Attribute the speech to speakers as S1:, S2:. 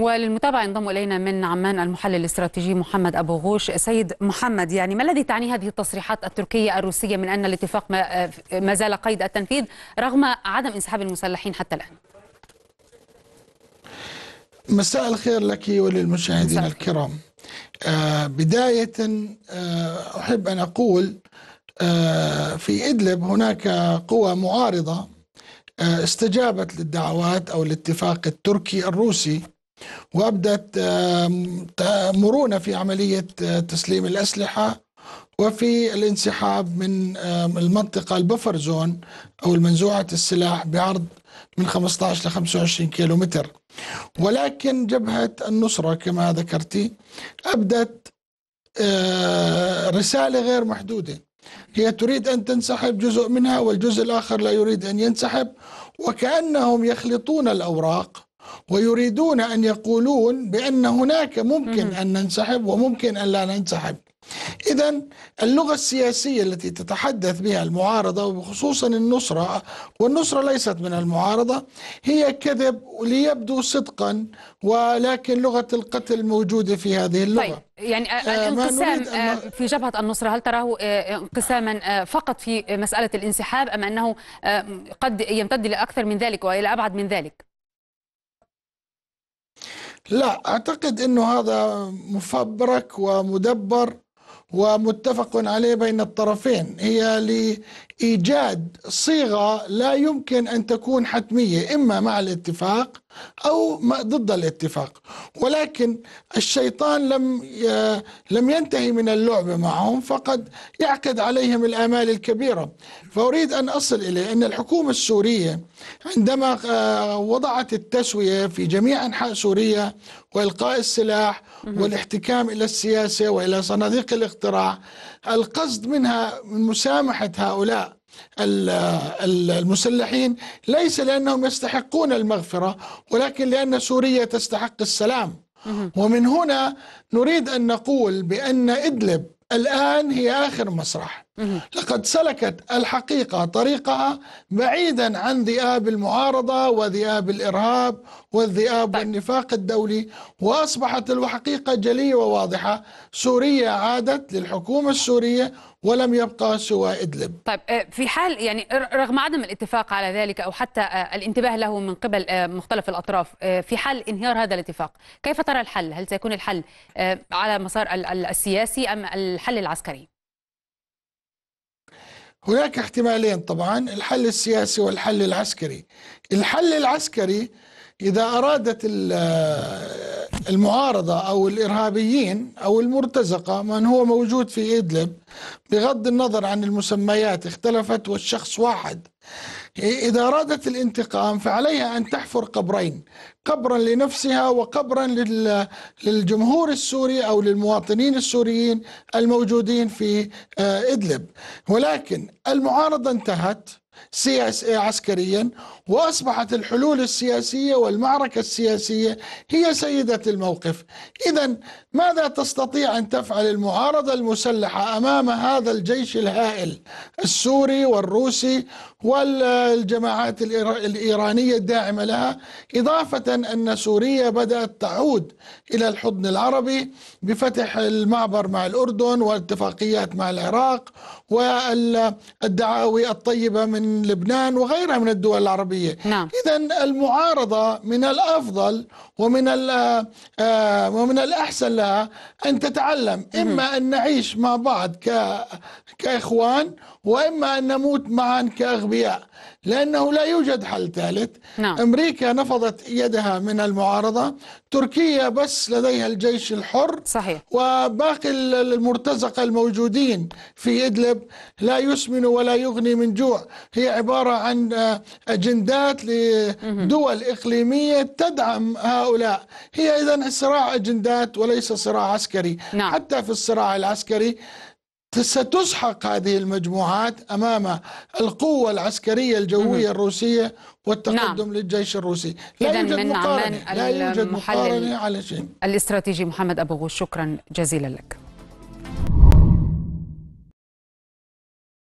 S1: وللمتابعة ينضم إلينا من عمان المحلل الاستراتيجي محمد أبو غوش سيد محمد يعني ما الذي تعني هذه التصريحات التركية الروسية من أن الاتفاق ما آه، زال قيد التنفيذ رغم عدم انسحاب المسلحين حتى الآن
S2: مساء الخير لك وللمشاهدين الكرام آه بداية آه أحب أن أقول آه في إدلب هناك قوى معارضة آه، استجابت للدعوات أو الاتفاق التركي الروسي وابدت مرونه في عمليه آه، تسليم الاسلحه وفي الانسحاب من المنطقه البفر زون او المنزوعه السلاح بعرض من 15 ل 25 كيلو متر ولكن جبهه النصره كما ذكرتي ابدت آه، رساله غير محدوده هي تريد ان تنسحب جزء منها والجزء الاخر لا يريد ان ينسحب وكانهم يخلطون الاوراق ويريدون أن يقولون بأن هناك ممكن أن ننسحب وممكن أن لا ننسحب إذا اللغة السياسية التي تتحدث بها المعارضة وخصوصا النصرة والنصرة ليست من المعارضة هي كذب ليبدو صدقا ولكن لغة القتل موجودة في هذه اللغة طيب.
S1: يعني آه، الانقسام آه، في جبهة النصرة هل تراه آه، انقساما فقط في مسألة الانسحاب أم أنه قد يمتد لأكثر من ذلك وإلى أبعد من ذلك؟
S2: لا أعتقد أنه هذا مفبرك ومدبر ومتفق عليه بين الطرفين هي لإيجاد صيغة لا يمكن أن تكون حتمية إما مع الاتفاق او ضد الاتفاق ولكن الشيطان لم لم ينتهي من اللعبه معهم فقد يعقد عليهم الامال الكبيره فاريد ان اصل اليه ان الحكومه السوريه عندما آه، وضعت التسويه في جميع انحاء سوريا والقاء السلاح والاحتكام الى السياسه والى صناديق الاقتراع القصد منها من مسامحه هؤلاء المسلحين ليس لانهم يستحقون المغفره ولكن لان سوريا تستحق السلام ومن هنا نريد ان نقول بان ادلب الان هي اخر مسرح لقد سلكت الحقيقة طريقها بعيدا عن ذئاب المعارضة وذئاب الإرهاب والذئاب طيب. والنفاق الدولي وأصبحت الحقيقة جلية وواضحة سوريا عادت للحكومة السورية ولم يبقى سوى إدلب
S1: طيب آه، في حال يعني رغم عدم الاتفاق على ذلك أو حتى آه، الانتباه له من قبل آه، مختلف الأطراف في حال انهيار هذا الاتفاق كيف ترى الحل؟ هل سيكون الحل على مسار السياسي أم الحل العسكري؟
S2: هناك احتمالين طبعا الحل السياسي والحل العسكري الحل العسكري إذا أرادت المعارضة أو الإرهابيين أو المرتزقة من هو موجود في إدلب بغض النظر عن المسميات اختلفت والشخص واحد إذا أرادت الانتقام فعليها أن تحفر قبرين قبرا لنفسها وقبرا للجمهور السوري أو للمواطنين السوريين الموجودين في آه، إدلب ولكن المعارضة انتهت سياسي آه، عسكريا واصبحت الحلول السياسيه والمعركه السياسيه هي سيده الموقف، اذا ماذا تستطيع ان تفعل المعارضه المسلحه امام هذا الجيش الهائل السوري والروسي والجماعات الايرانيه الداعمه لها، اضافه ان سوريا بدات تعود الى الحضن العربي بفتح المعبر مع الاردن واتفاقيات مع العراق والدعاوي الطيبه من من لبنان وغيرها من الدول العربية نعم. إذا المعارضة من الأفضل ومن آه، ومن الأحسن لها أن تتعلم إما أن نعيش مع بعض كإخوان وإما أن نموت معا كأغبياء لأنه لا يوجد حل ثالث نعم. أمريكا نفضت يدها من المعارضة تركيا بس لديها الجيش الحر صحيح. وباقي المرتزقة الموجودين في إدلب لا يسمن ولا يغني من جوع هي عبارة عن آه، أجندات لدول إقليمية تدعم هؤلاء هي إذا صراع أجندات وليس صراع عسكري نعم. حتى في الصراع العسكري ستسحق هذه المجموعات امام القوه العسكريه الجويه الروسيه والتقدم نعم. للجيش الروسي لا يوجد من مقارنة لا يوجد مقارنة على شيء
S1: الاستراتيجي محمد ابو غوش شكرا جزيلا لك